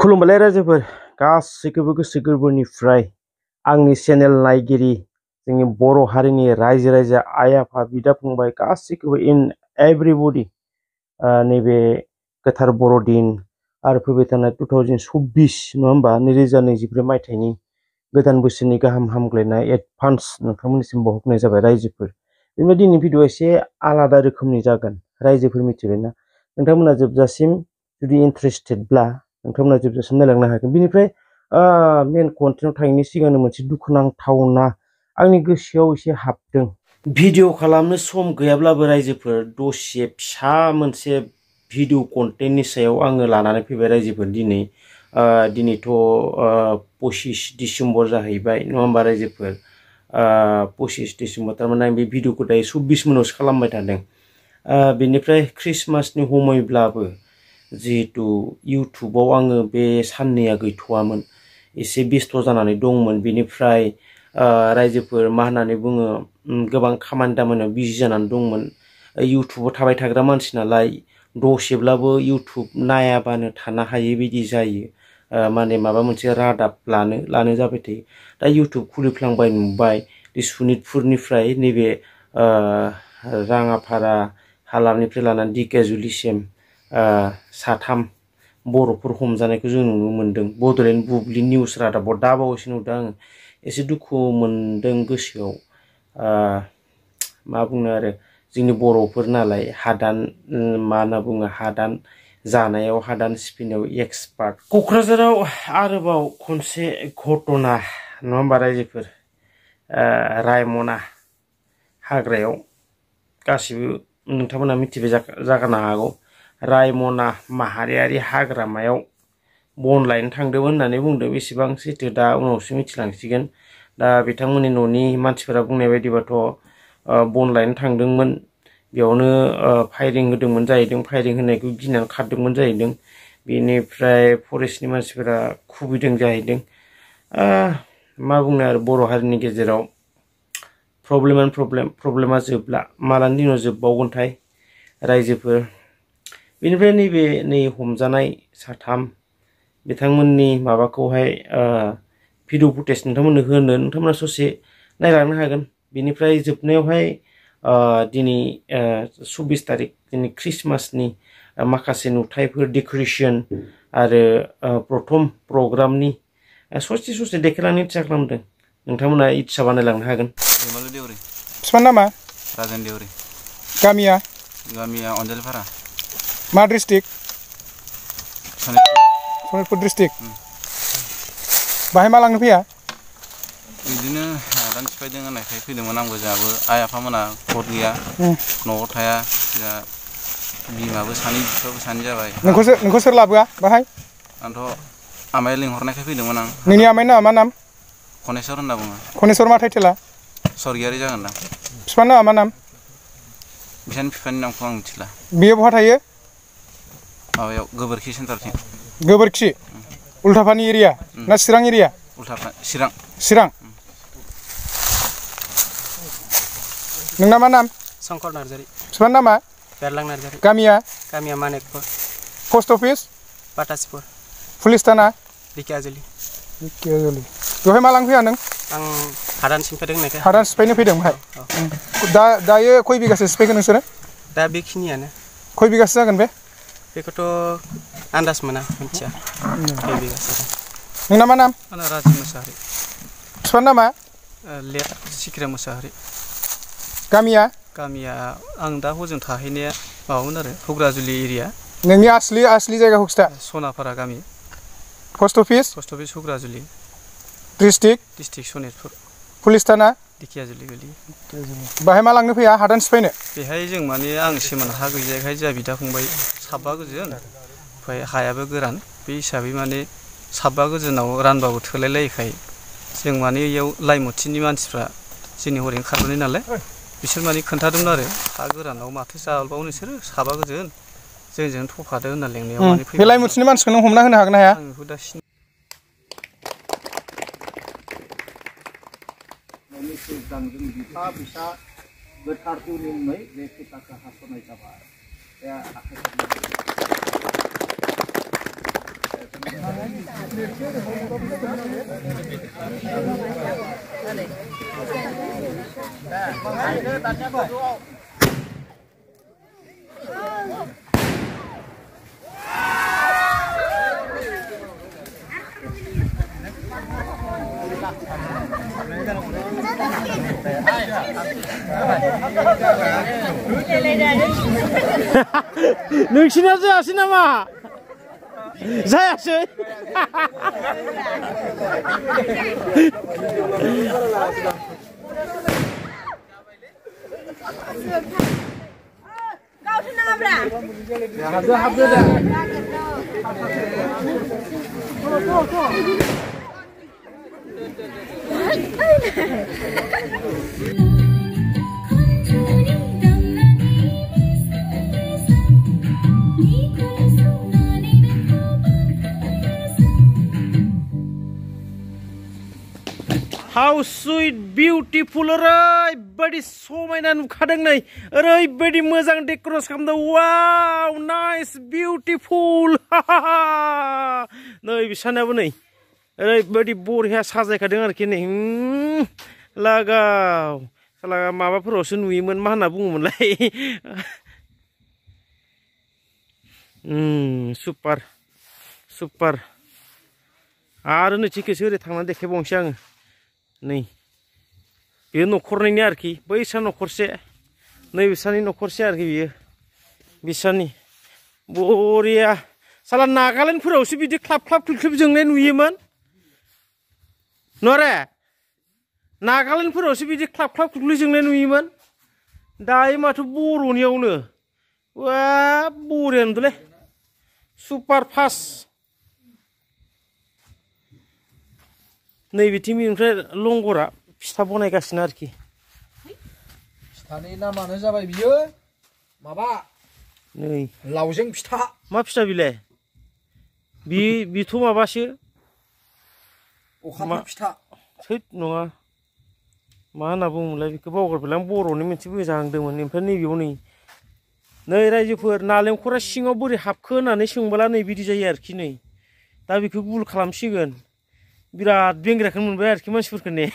खुलुमबाय रायजोफोर गासैखौबो गोसोगोरबोनिफ्राय आंनि चेनेल नायगिरि जोंनि बर' हारिनि रायजो राजा आइ आफा बिदा फंबाय गासैखौबो इन एभ्रिबडि नैबे गोथार बर'दिन आरो फैबाय थानाय टु थावजेन्ड सब्बिस नङा होमबा नैरोजा नैजिब्रै मायथाइनि गोदान बोसोरनि गाहाम हामग्लायनाय एडभान्स नोंथांमोननिसिम बावहरनाय जाबाय रायजोफोर बेनिफ्राय दिनै भिडिअ'आ एसे आलादा रोखोमनि जागोन रायजोफोर मिथिबायना नोंथांमोना जोबजासिम जुदि इन्ट्रेस्टेडब्ला नोंथांमोना जोबजासिम नायलांनो हागोन बिनिफ्राय मेन कन्टेन्टआव थांनायनि सिगांनो मोनसे दुखुनांथावना आंनि गोसोआव एसे हाबदों भिडिअ खालामनो सम गैयाब्लाबो रायजोफोर दसे फिसा मोनसे भिडिअ कन्टेन्टनि सायाव आङो लानानै फैबाय रायजोफोर दिनै दिनैथ' पसिस डिसेम्बर जाहैबाय नङा होमबा रायजोफोर पसिस डिसेम्बर थारमाने आं बे भिडिअखौ दायो सब्बिस मिनिटसो खालामबाय थादों बेनिफ्राय ख्रिस्टमासनि हमैब्लाबो जिहेतु इउटुबाव आङो बे साननैया गैथ'वामोन एसे बेस्थ' जानानै दंमोन बेनिफ्राय रायजोफोर मा होननानै बुङो गोबां खामानि दामानियाव बिजि जानानै दंमोन इउटुबाव थाबाय थाग्रा मानसि नालाय दसेब्लाबो इउटुब नायाबानो थानो हायै बिदि जायो माने माबा मोनसे रादाब लानो लानो जाबाय थायो दा इउटुब खुलिफ्लांबाय नुबाय दि सुनितपुरनिफ्राय नैबे राङाफारा हालामनिफ्राय लानानै दिकेजुलिसिम साथाम बर'फोर हमजानायखौ जों नुनो मोन्दों बड'लेण्ड बुब्लि निउस रादाबाव दा बावैसो नुदों आङो एसे दुखु मोनदों गोसोआव मा बुंनो आरो जोंनि बर'फोर नालाय हादान मा होनना बुङो हादान जानायाव हादान सिफिनायाव एक्सपार्ट क'क्राझाराव आरोबाव खनसे घटना नङा होमबा रायजोफोर रायमना हाग्रायाव गासिबो नोंथांमोना मिथिबाय जानो हागौ रायमना माहारियारि हाग्रामायाव बन लायनो थांदोंमोन होननानै बुंदों बेसेबां सैथो दा उनावसो मिथिलांसिगोन दा बिथांमोननि न'नि मानसिफोरा बुंनाय बायदिबाथ' बन लायनो थांदोंमोन बेयावनो फायरिं होदोंमोन जाहैदों फायरिं होनायखौ गिनानै खारदोंमोन जाहैदों बेनिफ्राय फरेस्टनि मानसिफोरा खुबैदों जाहैदों मा बुंनो आरो बर' हारिनि गेजेराव प्रब्लेमानो प्रब्लेम प्रब्लेमा जोबला मालानि दिनाव जोबबावगोनथाय रायजोफोर बेनिफ्राय नैबे नै हमजानाय साथाम बिथांमोननि माबाखौहाय भिडिअ फुटेज नोंथांमोननो होनो नोंथांमोना ससे नायलांनो हागोन बेनिफ्राय जोबनायावहाय दिनै सब्बिस तारिख दिनै ख्रिस्टमासनि माखासे नुथायफोर डेक'रेसन आरो प्रथम प्रग्रामनि ससे ससे देखायलांनो इच्छा खालामदों नोंथांमोना इच्छा बानायलांनो हागोन बिफान नामा राजेन देवरि गामिया गामिया अनजालिपारा মা ডিষ্ট্ৰিক্ট শোণিতপুৰ ডিষ্ট্ৰিক্ট বাহে মা লাংনো ফিয়া बिदिनो आदानि सिफायदों होननायखाय फैदोंमोन आंबो जोंहाबो आइ आफामोना गद गैया न'आव थाया जोंहा बिमाबो सानै बिफाबो सानै जाबाय नोंखौ सोर लाबोआ बाहाय आंथ' आमाइ लिंहरनायखाय फैदोंमोन आं नोंनि आमाइ नामा मा नाम खनेश्वर होनना बुङो खनेश्वर मा थाइटेला स्वर्गियारि जागोन ना बिफानि नामा मा नाम बिफानि बिफानि नामखौ आं मिथिला बियो बहा थायो माबायाव गोबोरखि सेन्टारथिं गोबोरखि उल्टाफानि एरिया ना चिरां एरिया उल्टाफा चिरां चिरां नोंना मा नाम शंकर नार्जारी बिफानि नामा बेरलां नार्जारी गामिया गामिया Manekpur post office Batasipur police थाना बिकियाजुलि बिकियाजुलि बेवहाय मा लांफैया नों आं हादान सिमफैदों नायखाय हादान सिफायनो फैदों ओमफ्राय दा दायो खय बिगासो सिफायगोन नोंसोरो दा बेखिनियानो खय बिगासो जागोन बे बेखौथ' आन्दाज मोना मिथिया खै बिगासो नोंना नाम राज राजु मोसाहारि बिफानि नामा लेट सिखिरा कामिया गामिया गामिया आं दा हजों थाहैनाया माबामोन आरो हुग्राजुलि एरिया नोंनि आसलि आसलि जायगा हुक्सथा सनाफारा गामि post office post office Hugrajuli district district Sonitpur पुलिसता ना दिखियाजुलि गलि बाहेमा लांनो फैया हाडन्स फैनो बेहाय जों माने आं सिमान हा गैजायखाय जा बिदा फंबाय साबा गोजोन फै हायाबो गोरान बे हिसाबै माने साबा गोजोनाव रानबाबो थोलायलायखाय जों माने इयाव लाइमुथिनि मानसिफ्रा जोंनि हरै खारबोनाय नालाय बिसोर माने खोन्थादोंमोन आरो हा गोरानाव माथो जाबावो नोंसोरो साबा गोजोन जोंजों थफादो होनना लेंनायाव माने फैबाय लाइमुथिनि मानसिखौ नों हमना होनो हागोन ना हाया आं बेखौ दा ini sedang kita bisa berkartun baik dan kita ke hasil mereka ya akhirnya nah, Nooit eerder deze. Nog niet zo jazeker maar. Jazeker. Gauw jazeker. Heb je heb how sweet beautiful ओरैबायदि समायना नुखादों नै ओरैबायदि मोजां डेकरेस खालामदों वाव nice beautiful नै बिसानाबो नै ओरैबायदि बरिया साजायखादों आरोखि नै लागाव लागा माबाफोरावसो नुयोमोन मा होनना बुङोमोनलाय सुपार सुपार आरो नैथिखेसो ओरै थांनानै देखायबावनोसै आङो नै बे न'खरनैनि आरोखि बैसा न'खरसे नै बिसानि न'खरसे आरोखि बियो बिसानि बरिया साला नागालेण्डफोरावसो बिदि ख्लाब ख्लाब ख्लिब जोंनाय नुयोमोन नरे नागालेण्डफोरावसो बिदि ख्लाब ख्लाब ख्लिब जोंनाय नुयोमोन दायो माथो बर'नियावनो बरियानोलै सुपार फास्ट नैबेथिं बेनिफ्राय लंगरा फिथा बनायगासिनो आरोखि फिथानि नामानो जाबाय बियो माबा नै लावजों फिथा मा फिथा बेलाय बि बेथ' माबासो अखाफोर फिथा सैद नङा मा होनना बुङोमोनलाय बेखौ बावगारबायलां बर'नि मोनसे मोजांदोंमोन ओमफ्राय नैबेयाव नै नै रायजोफोर नालेंखरा सिङाव बोरै हाबखो होननानै सोंबोला नै बिदि जायो आरोखि नै दा बेखौ गुल खालामसिगोन ...viera... un ...que